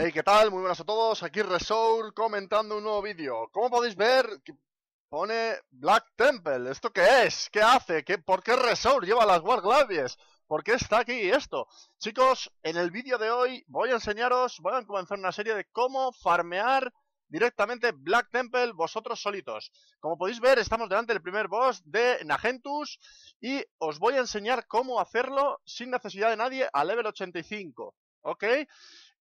Hey, ¿qué tal? Muy buenas a todos. Aquí Resoul comentando un nuevo vídeo. Como podéis ver, pone Black Temple. ¿Esto qué es? ¿Qué hace? ¿Por qué Resoul lleva las Warglavias? ¿Por qué está aquí esto? Chicos, en el vídeo de hoy voy a enseñaros, voy a comenzar una serie de cómo farmear directamente Black Temple vosotros solitos. Como podéis ver, estamos delante del primer boss de Nagentus y os voy a enseñar cómo hacerlo sin necesidad de nadie a level 85. ¿Ok?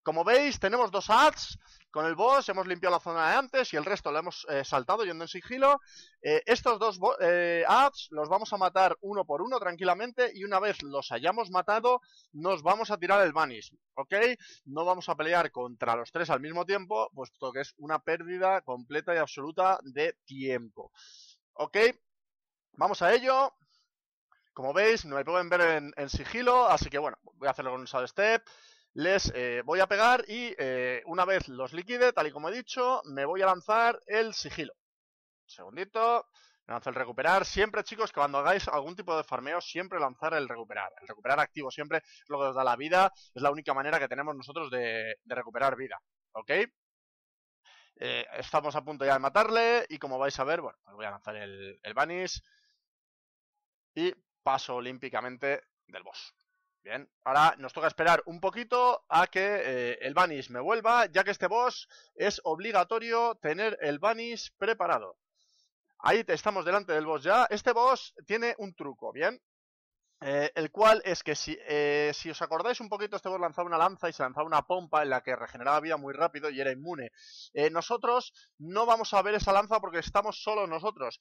Como veis, tenemos dos ads con el boss, hemos limpiado la zona de antes y el resto lo hemos eh, saltado yendo en sigilo. Eh, estos dos eh, ads los vamos a matar uno por uno tranquilamente y una vez los hayamos matado nos vamos a tirar el banish. ¿ok? No vamos a pelear contra los tres al mismo tiempo, puesto que es una pérdida completa y absoluta de tiempo. ¿Ok? Vamos a ello. Como veis, me pueden ver en, sigilo, así que bueno, voy a hacerlo con un side step les eh, voy a pegar y eh, una vez los liquide, tal y como he dicho, me voy a lanzar el sigilo. segundito, me lanzo el recuperar. Siempre, chicos, que cuando hagáis algún tipo de farmeo, siempre lanzar el recuperar. El recuperar activo siempre es lo que os da la vida, es la única manera que tenemos nosotros de, recuperar vida, ¿ok? Eh, estamos a punto ya de matarle y como vais a ver, bueno, pues voy a lanzar el, banish y paso olímpicamente del boss. Bien, ahora nos toca esperar un poquito a que eh, el Banish me vuelva, ya que este boss es obligatorio tener el Banish preparado. Ahí te, estamos delante del boss ya. Este boss tiene un truco, ¿bien? Eh, el cual es que eh, si, os acordáis un poquito, este boss lanzaba una lanza y se lanzaba una pompa en la que regeneraba vida muy rápido y era inmune. nosotros no vamos a ver esa lanza porque estamos solo nosotros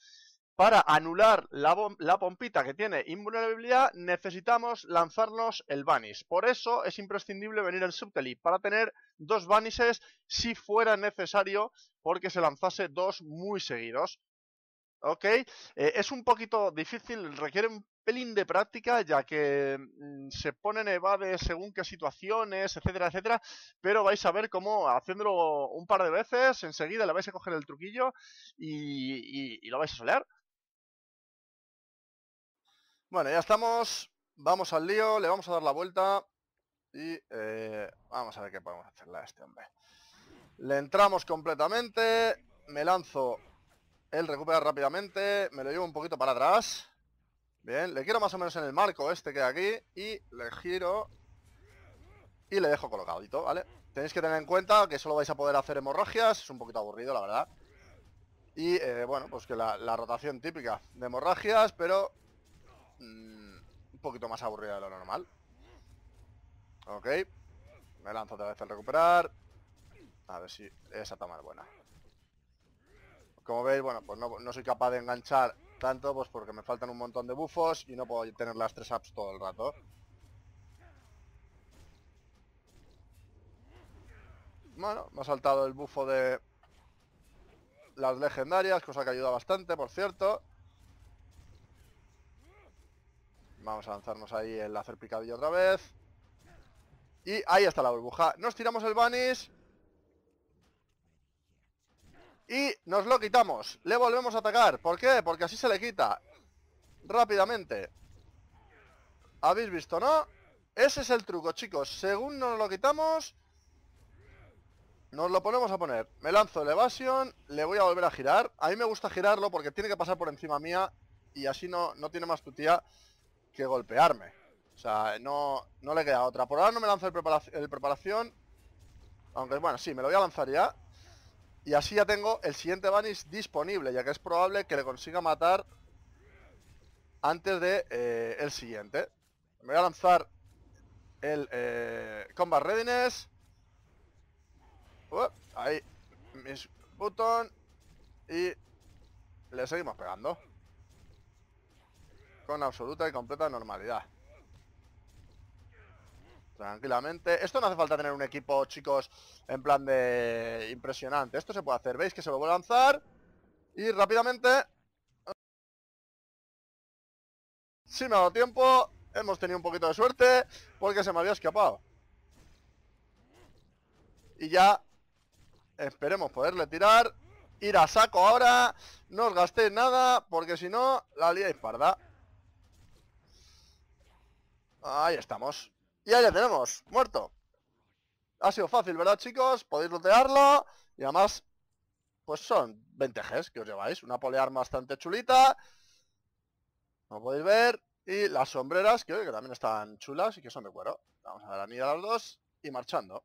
para anular la, pompita que tiene invulnerabilidad, necesitamos lanzarnos el banis. Por eso es imprescindible venir el Subteli, para tener dos banises, si fuera necesario, porque se lanzase dos muy seguidos. ¿Ok? Eh, es un poquito difícil, requiere un pelín de práctica, ya que mm, se ponen evades según qué situaciones, etcétera, etcétera, pero vais a ver cómo haciéndolo un par de veces, enseguida le vais a coger el truquillo y, lo vais a solear. Bueno, ya estamos. Vamos al lío, le vamos a dar la vuelta. Y eh, vamos a ver qué podemos hacerle a este hombre. Le entramos completamente. Me lanzo. Él recupera rápidamente. Me lo llevo un poquito para atrás. Bien, le quiero más o menos en el marco este que hay aquí. Y le giro. Y le dejo colocadito, ¿vale? Tenéis que tener en cuenta que solo vais a poder hacer hemorragias. Es un poquito aburrido, la verdad. Y eh, bueno, pues que la, la rotación típica de hemorragias, pero Mm, un poquito más aburrida de lo normal. Ok. Me lanzo otra vez al recuperar. A ver si esa toma es buena. Como veis, bueno, pues no, no soy capaz de enganchar tanto, pues porque me faltan un montón de bufos y no puedo tener las tres apps todo el rato. Bueno, me ha saltado el bufo de las legendarias, cosa que ayuda bastante, por cierto. Vamos a lanzarnos ahí el hacer picadillo otra vez. Y ahí está la burbuja. Nos tiramos el banish. Y nos lo quitamos. Le volvemos a atacar. ¿Por qué? Porque así se le quita. Rápidamente. ¿Habéis visto, no? Ese es el truco, chicos. Según nos lo quitamos... Nos lo ponemos a poner. Me lanzo el Evasion. Le voy a volver a girar. A mí me gusta girarlo porque tiene que pasar por encima mía. Y así no, no tiene más tutía que golpearme. O sea, no, no le queda otra. Por ahora no me lanza el, preparación. Aunque bueno, sí, me lo voy a lanzar ya. Y así ya tengo el siguiente Banish disponible, ya que es probable que le consiga matar antes de eh, el siguiente. Me voy a lanzar el eh, Combat Readiness. ahí, mis button. Y le seguimos pegando con absoluta y completa normalidad. Tranquilamente. Esto no hace falta tener un equipo, chicos, en plan de impresionante. Esto se puede hacer. ¿Veis que se lo voy a lanzar? Y rápidamente... Si me ha tiempo, hemos tenido un poquito de suerte porque se me había escapado. Y ya esperemos poderle tirar. Ir a saco ahora. No os gastéis nada porque si no, la liáis parda. Ahí estamos. Y ahí ya tenemos, muerto. Ha sido fácil, ¿verdad, chicos? Podéis rodearlo Y además, pues son 20 Gs que os lleváis. Una polear bastante chulita. Como podéis ver. Y las sombreras, que, que también están chulas y que son de cuero. Vamos a dar mí a las dos. Y marchando.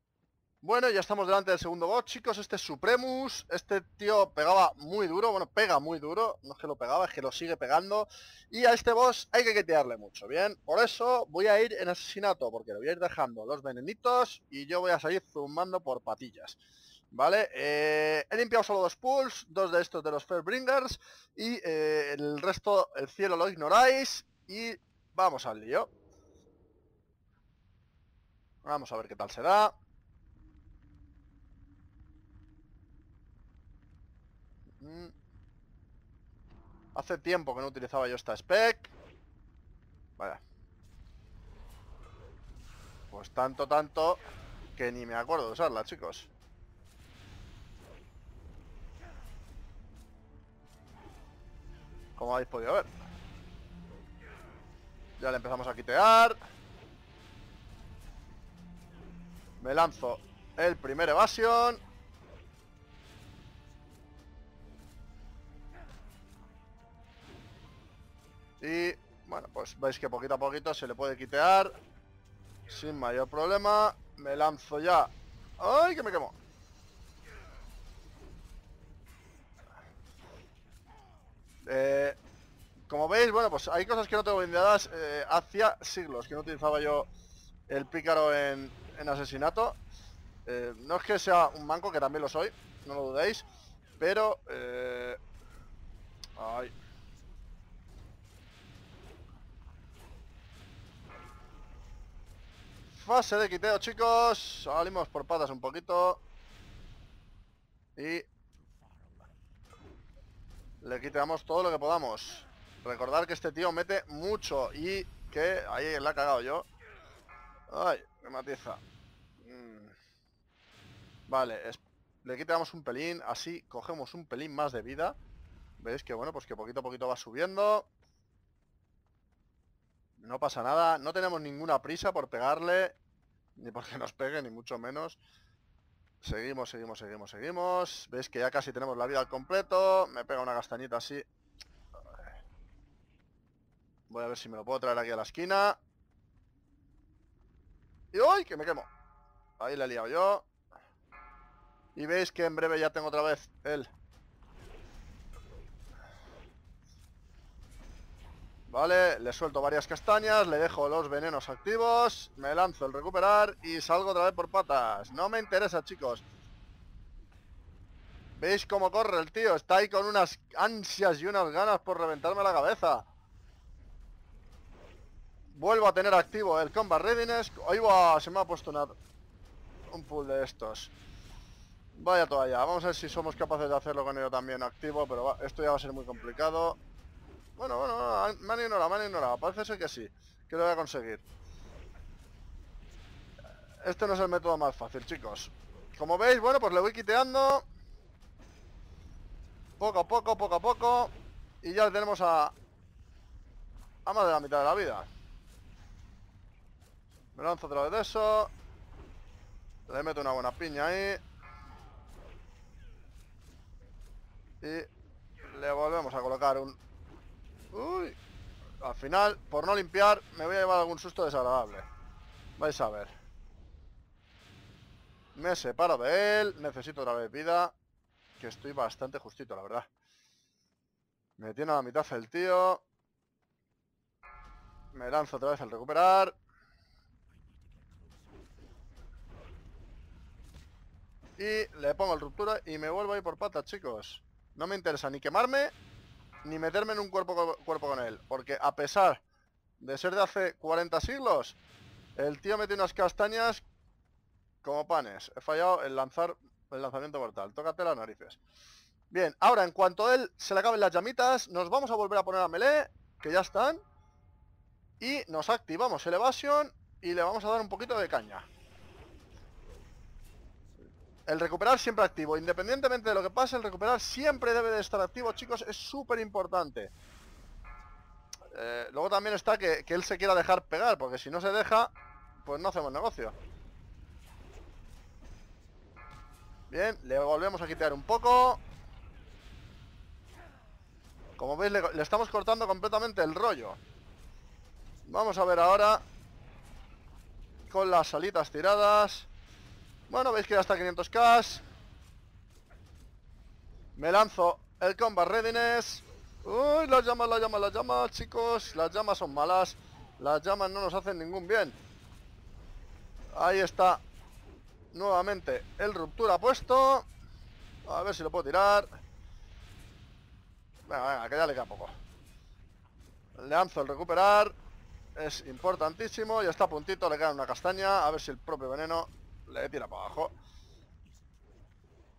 Bueno, ya estamos delante del segundo boss, chicos. Este es Supremus. Este tío pegaba muy duro. Bueno, pega muy duro. No es que lo pegaba, es que lo sigue pegando. Y a este boss hay que quetearle mucho, ¿bien? Por eso voy a ir en asesinato, porque lo voy a ir dejando los venenitos y yo voy a salir zumbando por patillas. ¿Vale? Eh, he limpiado solo dos pools, dos de estos de los Fairbringers y eh, el resto, el cielo lo ignoráis y vamos al lío. Vamos a ver qué tal se da Hace tiempo que no utilizaba yo esta spec. Vaya. Pues tanto, tanto, que ni me acuerdo de usarla, chicos. Como habéis podido ver. Ya le empezamos a quitear. Me lanzo el primer evasión. veis que poquito a poquito se le puede quitear sin mayor problema. Me lanzo ya. ¡Ay, que me quemo! Eh, como veis, bueno, pues hay cosas que no tengo ideadas eh, hacia siglos, que no utilizaba yo el pícaro en, asesinato. Eh, no es que sea un manco, que también lo soy, no lo dudéis, pero... Ay, Fase de quiteo, chicos. Salimos por patas un poquito. Y... Le quitamos todo lo que podamos. Recordar que este tío mete mucho y que... Ahí la ha cagado yo. Ay, me matiza. Mm. Vale, le quitamos un pelín. Así cogemos un pelín más de vida. ¿Veis que bueno? Pues que poquito a poquito va subiendo. No pasa nada, no tenemos ninguna prisa por pegarle, ni porque nos pegue, ni mucho menos. Seguimos, seguimos, seguimos, seguimos. Veis que ya casi tenemos la vida al completo. Me pega una castañita así. Voy a ver si me lo puedo traer aquí a la esquina. ¡Y hoy que me quemo! Ahí la he liado yo. Y veis que en breve ya tengo otra vez el Vale, le suelto varias castañas, le dejo los venenos activos, me lanzo el recuperar y salgo otra vez por patas. No me interesa, chicos. ¿Veis cómo corre el tío? Está ahí con unas ansias y unas ganas por reventarme la cabeza. Vuelvo a tener activo el combat readiness. ¡Ay, va! Se me ha puesto un pool de estos. Vaya todavía, Vamos a ver si somos capaces de hacerlo con ello también activo, pero esto ya va a ser muy complicado. Bueno, bueno, me han ignorado, me han ignorado. Parece ser que sí, que lo voy a conseguir. Este no es el método más fácil, chicos. Como veis, bueno, pues le voy quiteando. Poco a poco, poco a poco. Y ya tenemos a... A más de la mitad de la vida. Me lanzo otra vez de eso. Le meto una buena piña ahí. Y le volvemos a colocar un Uy. Al final, por no limpiar, me voy a llevar algún susto desagradable. Vais a ver. Me separo de él. Necesito otra bebida. Que estoy bastante justito, la verdad. Me tiene a la mitad el tío. Me lanzo otra vez al recuperar. Y le pongo el ruptura y me vuelvo a ir por patas, chicos. No me interesa ni quemarme ni meterme en un cuerpo, cuerpo con él. Porque a pesar de ser de hace 40 siglos, el tío mete unas castañas como panes. He fallado el lanzar el lanzamiento mortal. Tócate las narices. Bien, ahora en cuanto a él se le acaben las llamitas, nos vamos a volver a poner a melee, que ya están. Y nos activamos el y le vamos a dar un poquito de caña. El recuperar siempre activo, independientemente de lo que pase, el recuperar siempre debe de estar activo, chicos, es súper importante. Eh, luego también está que, él se quiera dejar pegar, porque si no se deja, pues no hacemos negocio. Bien, le volvemos a quitar un poco. Como veis, le, estamos cortando completamente el rollo. Vamos a ver ahora. Con las alitas tiradas. Bueno, veis que ya está 500k. Me lanzo el combat readiness. Uy, las llamas, las llamas, las llamas, chicos. Las llamas son malas. Las llamas no nos hacen ningún bien. Ahí está. Nuevamente el ruptura puesto. A ver si lo puedo tirar. Venga, venga, que ya le queda poco. Le Lanzo el recuperar. Es importantísimo. Ya está a puntito, le queda una castaña. A ver si el propio veneno le tira para abajo.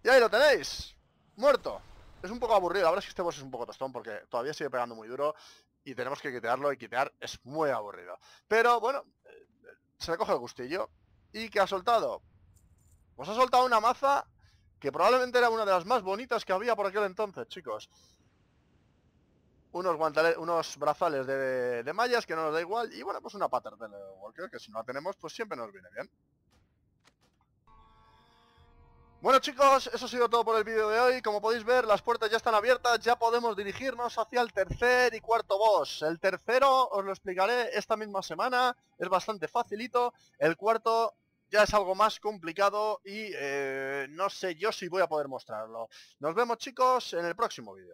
Y ahí lo tenéis. Muerto. Es un poco aburrido. La verdad es que este boss es un poco tostón porque todavía sigue pegando muy duro. Y tenemos que quitarlo y quitar es muy aburrido. Pero bueno, eh, se le coge el gustillo. ¿Y que ha soltado? Pues ha soltado una maza que probablemente era una de las más bonitas que había por aquel entonces, chicos. Unos, guantales, unos brazales de, de mallas que no nos da igual. Y bueno, pues una pattern de Walker que si no la tenemos pues siempre nos viene bien. Bueno chicos, eso ha sido todo por el vídeo de hoy. Como podéis ver, las puertas ya están abiertas, ya podemos dirigirnos hacia el tercer y cuarto boss. El tercero os lo explicaré esta misma semana, es bastante facilito. El cuarto ya es algo más complicado y eh, no sé yo si voy a poder mostrarlo. Nos vemos chicos en el próximo vídeo.